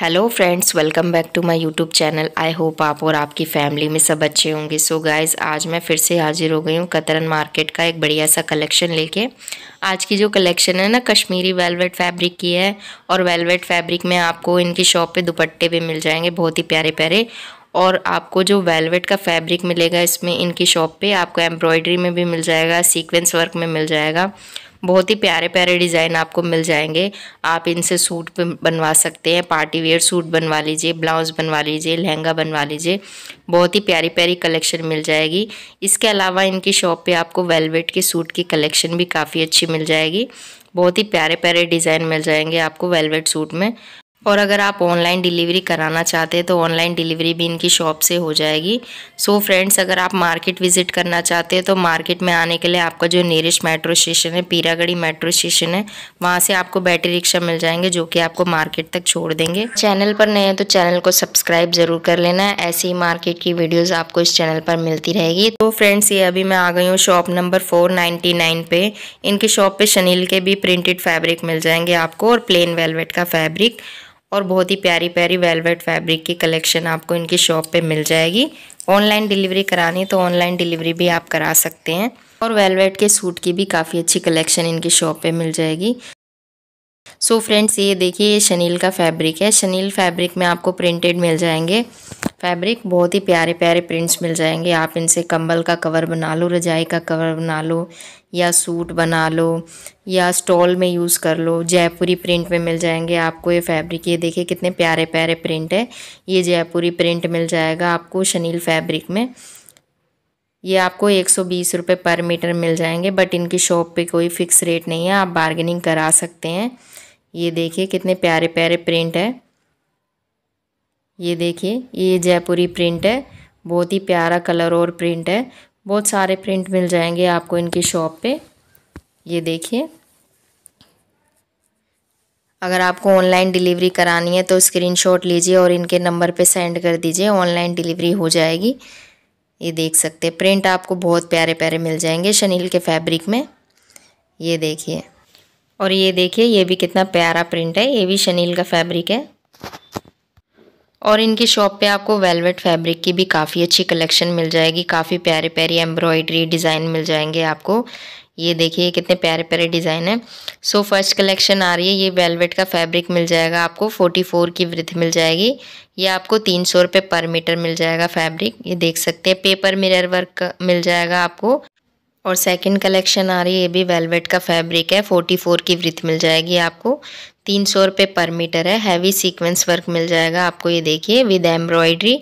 hello friends welcome back to my YouTube channel I hope आप और आपकी family में सब अच्छे होंगे सो गाइस आज मैं फिर से हाजिर हो गई हूँ कतरन मार्केट का एक बढ़िया सा कलेक्शन लेके आज की जो कलेक्शन है ना कश्मीरी वेलवेट फैब्रिक की है और वेलवेट फैब्रिक में आपको इनकी शॉप पे दुपट्टे भी मिल जाएंगे बहुत ही प्यारे प्यारे और आपको जो वेलवेट का फैब्रिक मिलेगा इसमें इनकी शॉप पर आपको एम्ब्रॉयडरी में भी मिल जाएगा सीक्वेंस वर्क में मिल जाएगा बहुत ही प्यारे प्यारे डिज़ाइन आपको मिल जाएंगे आप इनसे सूट बनवा सकते हैं पार्टी वेयर सूट बनवा लीजिए ब्लाउज़ बनवा लीजिए लहंगा बनवा लीजिए बहुत ही प्यारी प्यारी कलेक्शन मिल जाएगी इसके अलावा इनकी शॉप पे आपको वेलवेट के सूट की कलेक्शन भी काफ़ी अच्छी मिल जाएगी बहुत ही प्यारे प्यारे डिज़ाइन मिल जाएंगे आपको वेलवेट सूट में और अगर आप ऑनलाइन डिलीवरी कराना चाहते हैं तो ऑनलाइन डिलीवरी भी इनकी शॉप से हो जाएगी सो so फ्रेंड्स अगर आप मार्केट विज़िट करना चाहते हैं तो मार्केट में आने के लिए आपका जो नियरेस्ट मेट्रो स्टेशन है पीरागढ़ी मेट्रो स्टेशन है वहाँ से आपको बैटरी रिक्शा मिल जाएंगे जो कि आपको मार्केट तक छोड़ देंगे चैनल पर नए हैं तो चैनल को सब्सक्राइब ज़रूर कर लेना है ऐसी ही मार्केट की वीडियोज़ आपको इस चैनल पर मिलती रहेगी तो फ्रेंड्स ये अभी मैं आ गई हूँ शॉप नंबर फोर पे इनकी शॉप पर शनील के भी प्रिंटेड फैब्रिक मिल जाएंगे आपको और प्लेन वेलवेट का फैब्रिक और बहुत ही प्यारी प्यारी वेलवेट फैब्रिक की कलेक्शन आपको इनकी शॉप पे मिल जाएगी ऑनलाइन डिलीवरी करानी तो ऑनलाइन डिलीवरी भी आप करा सकते हैं और वेलवेट के सूट की भी काफ़ी अच्छी कलेक्शन इनकी शॉप पे मिल जाएगी सो so फ्रेंड्स ये देखिए ये शनील का फैब्रिक है शनील फैब्रिक में आपको प्रिंटेड मिल जाएंगे फैब्रिक बहुत ही प्यारे प्यारे प्रिंट्स मिल जाएंगे आप इनसे कंबल का कवर बना लो रजाई का कवर बना लो या सूट बना लो या स्टॉल में यूज़ कर लो जयपुरी प्रिंट में मिल जाएंगे आपको ये फैब्रिक ये देखिए कितने प्यारे प्यारे प्रिंट है ये जयपुरी प्रिंट मिल जाएगा आपको शनील फैब्रिक में ये आपको एक सौ बीस रुपये पर मीटर मिल जाएंगे बट इनकी शॉप पर कोई फिक्स रेट नहीं है आप बार्गेनिंग करा सकते हैं ये देखिए कितने प्यारे प्यारे प्रिंट है ये देखिए ये जयपुरी प्रिंट है बहुत ही प्यारा कलर और प्रिंट है बहुत सारे प्रिंट मिल जाएंगे आपको इनकी शॉप पे ये देखिए अगर आपको ऑनलाइन डिलीवरी करानी है तो स्क्रीनशॉट लीजिए और इनके नंबर पे सेंड कर दीजिए ऑनलाइन डिलीवरी हो जाएगी ये देख सकते हैं प्रिंट आपको बहुत प्यारे प्यारे मिल जाएंगे शनील के फैब्रिक में ये देखिए और ये देखिए ये भी कितना प्यारा प्रिंट है ये भी शनील का फैब्रिक है और इनकी शॉप पे आपको वेलवेट फैब्रिक की भी काफ़ी अच्छी कलेक्शन मिल जाएगी काफ़ी प्यारे प्यारे एम्ब्रॉयडरी डिज़ाइन मिल जाएंगे आपको ये देखिए कितने प्यारे प्यारे डिज़ाइन है सो फर्स्ट कलेक्शन आ रही है ये वेलवेट का फैब्रिक मिल जाएगा आपको 44 की वृद्ध मिल जाएगी ये आपको तीन सौ रुपये पर मीटर मिल जाएगा फैब्रिक ये देख सकते हैं पेपर मिरर वर्क मिल जाएगा आपको और सेकंड कलेक्शन आ रही है ये भी वेलवेट का फैब्रिक है फोर्टी फोर की वृथ मिल जाएगी आपको तीन सौ रुपये पर मीटर है हैवी सीक्वेंस वर्क मिल जाएगा आपको ये देखिए विद एम्ब्रॉयडरी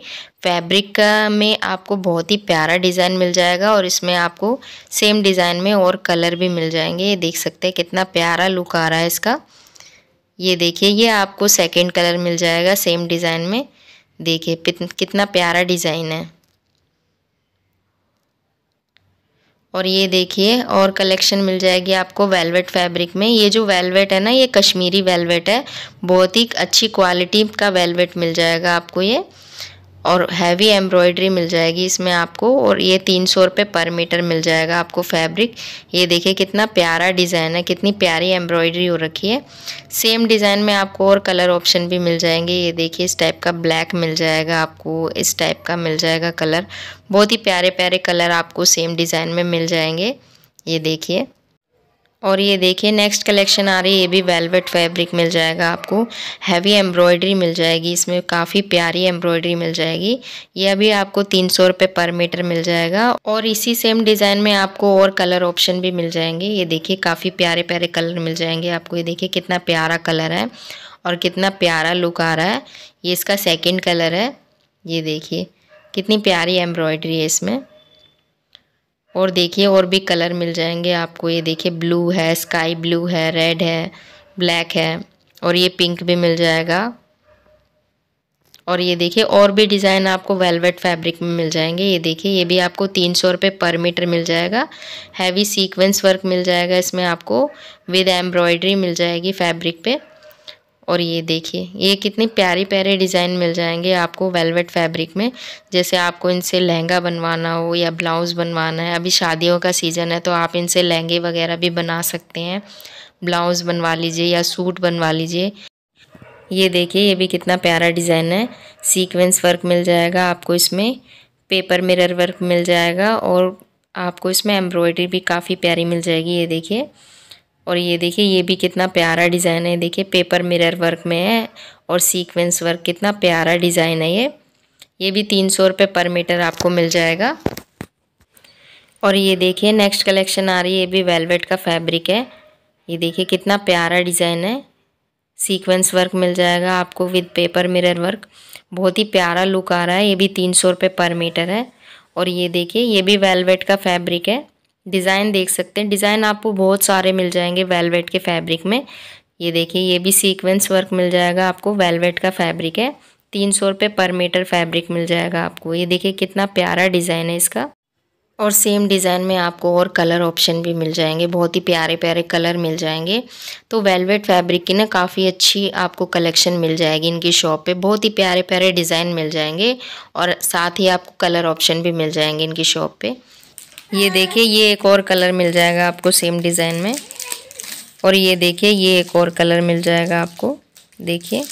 फैब्रिक का में आपको बहुत ही प्यारा डिज़ाइन मिल जाएगा और इसमें आपको सेम डिज़ाइन में और कलर भी मिल जाएंगे ये देख सकते हैं कितना प्यारा लुक आ रहा है इसका ये देखिए ये आपको सेकेंड कलर मिल जाएगा सेम डिज़ाइन में देखिए कितना प्यारा डिज़ाइन है और ये देखिए और कलेक्शन मिल जाएगी आपको वेलवेट फैब्रिक में ये जो वेलवेट है ना ये कश्मीरी वेलवेट है बहुत ही अच्छी क्वालिटी का वेलवेट मिल जाएगा आपको ये और हैवी एम्ब्रॉयडरी मिल जाएगी इसमें आपको और ये तीन सौ रुपये पर मीटर मिल जाएगा आपको फैब्रिक ये देखिए कितना प्यारा डिज़ाइन है कितनी प्यारी एम्ब्रॉयडरी हो रखी है सेम डिज़ाइन में आपको और कलर ऑप्शन भी मिल जाएंगे ये देखिए इस टाइप का ब्लैक मिल जाएगा आपको इस टाइप का मिल जाएगा कलर बहुत ही प्यारे प्यारे कलर आपको सेम डिज़ाइन में मिल जाएंगे ये देखिए और ये देखिए नेक्स्ट कलेक्शन आ रही है ये भी वेलवेट फैब्रिक मिल जाएगा आपको हैवी एम्ब्रॉयडरी मिल जाएगी इसमें काफ़ी प्यारी एम्ब्रॉयडरी मिल जाएगी ये अभी आपको तीन सौ रुपये पर मीटर मिल जाएगा और इसी सेम डिज़ाइन में आपको और कलर ऑप्शन भी मिल जाएंगे ये देखिए काफ़ी प्यारे प्यारे कलर मिल जाएंगे आपको ये देखिए कितना प्यारा कलर है और कितना प्यारा लुक आ रहा है ये इसका सेकेंड कलर है ये देखिए कितनी प्यारी एम्ब्रॉयडरी है इसमें और देखिए और भी कलर मिल जाएंगे आपको ये देखिए ब्लू है स्काई ब्लू है रेड है ब्लैक है और ये पिंक भी मिल जाएगा और ये देखिए और भी डिज़ाइन आपको वेलवेट फैब्रिक में मिल जाएंगे ये देखिए ये भी आपको तीन सौ रुपये पर मीटर मिल जाएगा हैवी सीक्वेंस वर्क मिल जाएगा इसमें आपको विद एम्ब्रॉयडरी मिल जाएगी फैब्रिक पे और ये देखिए ये कितने प्यारे प्यारे डिज़ाइन मिल जाएंगे आपको वेलवेट फैब्रिक में जैसे आपको इनसे लहंगा बनवाना हो या ब्लाउज़ बनवाना है अभी शादियों का सीज़न है तो आप इनसे लहंगे वगैरह भी बना सकते हैं ब्लाउज़ बनवा लीजिए या सूट बनवा लीजिए ये देखिए ये भी कितना प्यारा डिज़ाइन है सीक्वेंस वर्क मिल जाएगा आपको इसमें पेपर मिरर वर्क मिल जाएगा और आपको इसमें एम्ब्रॉयडरी भी काफ़ी प्यारी मिल जाएगी ये देखिए और ये देखिए ये भी कितना प्यारा डिज़ाइन है देखिए पेपर मिरर वर्क में है और सीक्वेंस वर्क कितना प्यारा डिज़ाइन है ये ये भी तीन सौ रुपये पर मीटर आपको मिल जाएगा और ये देखिए नेक्स्ट कलेक्शन आ रही है ये भी वेलवेट का फैब्रिक है ये देखिए कितना प्यारा डिज़ाइन है सीक्वेंस वर्क मिल जाएगा आपको विद पेपर मिरर वर्क बहुत ही प्यारा लुक आ रहा है ये भी तीन सौ रुपये पर मीटर है और ये देखिए ये भी वेलवेट का फैब्रिक है डिज़ाइन देख सकते हैं डिज़ाइन आपको बहुत सारे मिल जाएंगे वेलवेट के फैब्रिक में ये देखिए ये भी सीक्वेंस वर्क मिल जाएगा आपको वेलवेट का फैब्रिक है तीन सौ रुपये पर मीटर फैब्रिक मिल जाएगा आपको ये देखिए कितना प्यारा डिज़ाइन है इसका और सेम डिज़ाइन में आपको और कलर ऑप्शन भी मिल जाएंगे बहुत ही प्यारे प्यारे कलर मिल जाएंगे तो वेलवेट फैब्रिक की ना काफ़ी अच्छी आपको कलेक्शन मिल जाएगी इनकी शॉप पे बहुत ही प्यारे प्यारे डिज़ाइन मिल जाएंगे और साथ ही आपको कलर ऑप्शन भी मिल जाएंगे इनकी शॉप पे ये देखिए ये एक और कलर मिल जाएगा आपको सेम डिज़ाइन में और ये देखिए ये एक और कलर मिल जाएगा आपको देखिए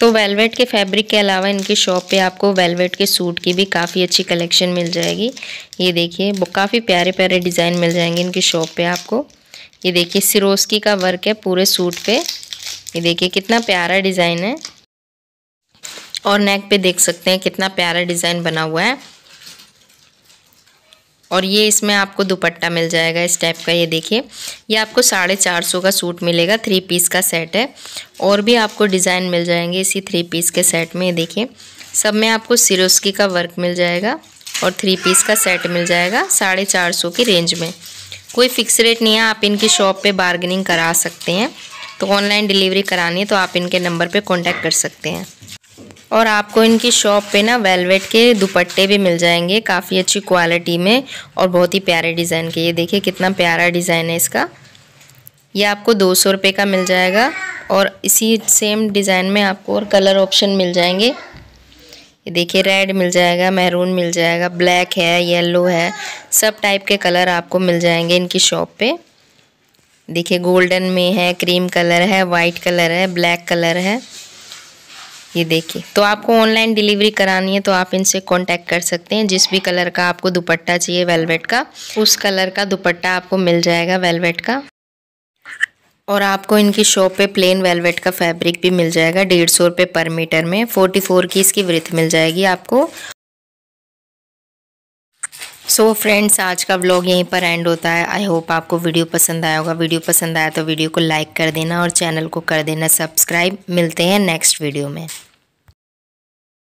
तो वेलवेट के फैब्रिक के अलावा इनके शॉप पे आपको वेलवेट के सूट की भी काफ़ी अच्छी कलेक्शन मिल जाएगी ये देखिए काफ़ी प्यारे प्यारे डिज़ाइन मिल जाएंगे इनकी शॉप पे आपको ये देखिए सिरोस्की का वर्क है पूरे सूट पे ये देखिए कितना प्यारा डिज़ाइन है और नेक पे देख सकते हैं कितना प्यारा डिज़ाइन बना हुआ है और ये इसमें आपको दुपट्टा मिल जाएगा इस टाइप का ये देखिए ये आपको साढ़े चार सौ का सूट मिलेगा थ्री पीस का सेट है और भी आपको डिज़ाइन मिल जाएंगे इसी थ्री पीस के सेट में ये देखिए सब में आपको सिरोस्की का वर्क मिल जाएगा और थ्री पीस का सेट मिल जाएगा साढ़े चार सौ की रेंज में कोई फिक्स रेट नहीं है आप इनकी शॉप पर बार्गेनिंग करा सकते हैं तो ऑनलाइन डिलीवरी करानी है तो आप इनके नंबर पर कॉन्टैक्ट कर सकते हैं और आपको इनकी शॉप पे ना वेलवेट के दुपट्टे भी मिल जाएंगे काफ़ी अच्छी क्वालिटी में और बहुत ही प्यारे डिज़ाइन के ये देखिए कितना प्यारा डिज़ाइन है इसका ये आपको दो सौ रुपये का मिल जाएगा और इसी सेम डिज़ाइन में आपको और कलर ऑप्शन मिल जाएंगे ये देखिए रेड मिल जाएगा मैरून मिल जाएगा ब्लैक है येलो है सब टाइप के कलर आपको मिल जाएंगे इनकी शॉप पर देखिए गोल्डन में है क्रीम कलर है वाइट कलर है ब्लैक कलर है ये देखिए तो आपको ऑनलाइन डिलीवरी करानी है तो आप इनसे कांटेक्ट कर सकते हैं जिस भी कलर का आपको दुपट्टा चाहिए वेलवेट का उस कलर का दुपट्टा आपको मिल जाएगा वेलवेट का और आपको इनकी शॉप पे प्लेन वेलवेट का फैब्रिक भी मिल जाएगा डेढ़ सौ रुपये पर मीटर में फोर्टी फोर की इसकी वृथ मिल जाएगी आपको सो so फ्रेंड्स आज का व्लॉग यहीं पर एंड होता है आई होप आपको वीडियो पसंद आया होगा वीडियो पसंद आया तो वीडियो को लाइक कर देना और चैनल को कर देना सब्सक्राइब मिलते हैं नेक्स्ट वीडियो में